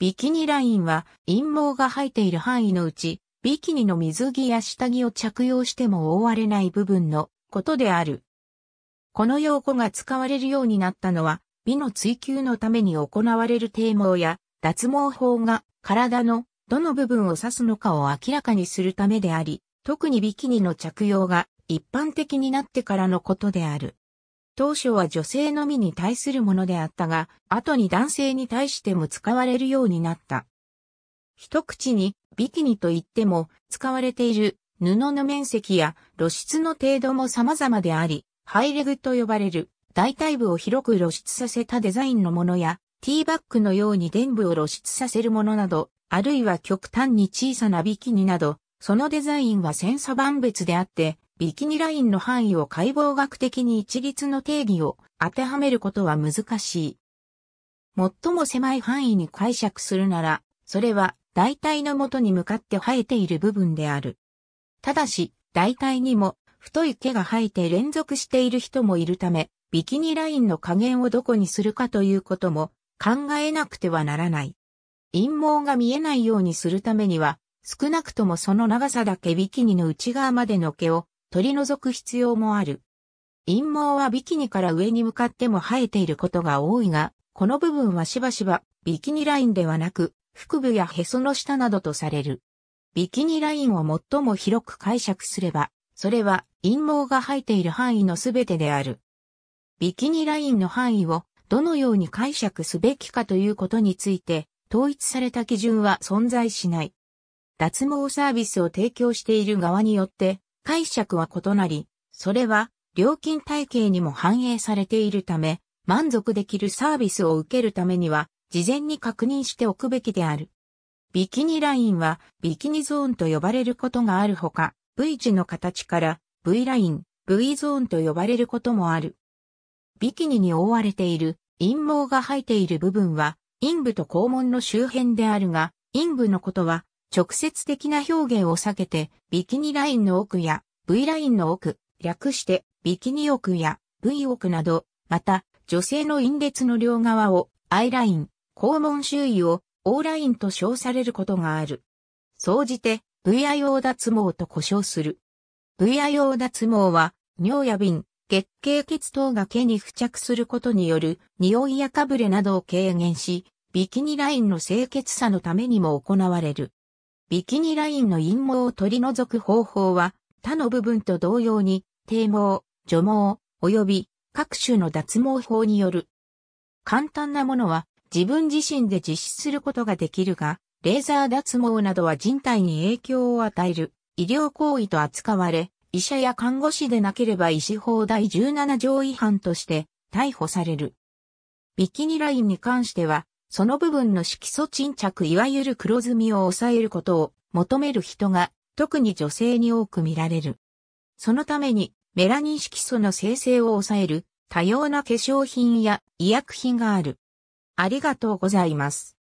ビキニラインは陰毛が生えている範囲のうち、ビキニの水着や下着を着用しても覆われない部分のことである。この用語が使われるようになったのは、美の追求のために行われる低毛や脱毛法が体のどの部分を指すのかを明らかにするためであり、特にビキニの着用が一般的になってからのことである。当初は女性のみに対するものであったが、後に男性に対しても使われるようになった。一口にビキニといっても使われている布の面積や露出の程度も様々であり、ハイレグと呼ばれる大体部を広く露出させたデザインのものや、ティーバッグのように臀部を露出させるものなど、あるいは極端に小さなビキニなど、そのデザインは千差万別であって、ビキニラインの範囲を解剖学的に一律の定義を当てはめることは難しい。最も狭い範囲に解釈するなら、それは大体の元に向かって生えている部分である。ただし、大体にも太い毛が生えて連続している人もいるため、ビキニラインの加減をどこにするかということも考えなくてはならない。陰毛が見えないようにするためには、少なくともその長さだけビキニの内側までの毛を取り除く必要もある。陰毛はビキニから上に向かっても生えていることが多いが、この部分はしばしばビキニラインではなく、腹部やへその下などとされる。ビキニラインを最も広く解釈すれば、それは陰毛が生えている範囲のすべてである。ビキニラインの範囲をどのように解釈すべきかということについて、統一された基準は存在しない。脱毛サービスを提供している側によって解釈は異なり、それは料金体系にも反映されているため、満足できるサービスを受けるためには、事前に確認しておくべきである。ビキニラインは、ビキニゾーンと呼ばれることがあるほか、V 字の形から V ライン、V ゾーンと呼ばれることもある。ビキニに覆われている陰毛が生えている部分は、陰部と肛門の周辺であるが、陰部のことは直接的な表現を避けて、ビキニラインの奥や V ラインの奥、略してビキニ奥や V 奥など、また、女性の陰列の両側をアイライン、肛門周囲を O ラインと称されることがある。総じて VIO 脱毛と呼称する。VIO 脱毛は尿や瓶、月経血等が毛に付着することによる匂いやかぶれなどを軽減し、ビキニラインの清潔さのためにも行われる。ビキニラインの陰毛を取り除く方法は、他の部分と同様に、低毛、除毛、及び各種の脱毛法による。簡単なものは自分自身で実施することができるが、レーザー脱毛などは人体に影響を与える医療行為と扱われ、医者や看護師でなければ医師法第17条違反として逮捕される。ビキニラインに関しては、その部分の色素沈着いわゆる黒ずみを抑えることを求める人が特に女性に多く見られる。そのためにメラニン色素の生成を抑える多様な化粧品や医薬品がある。ありがとうございます。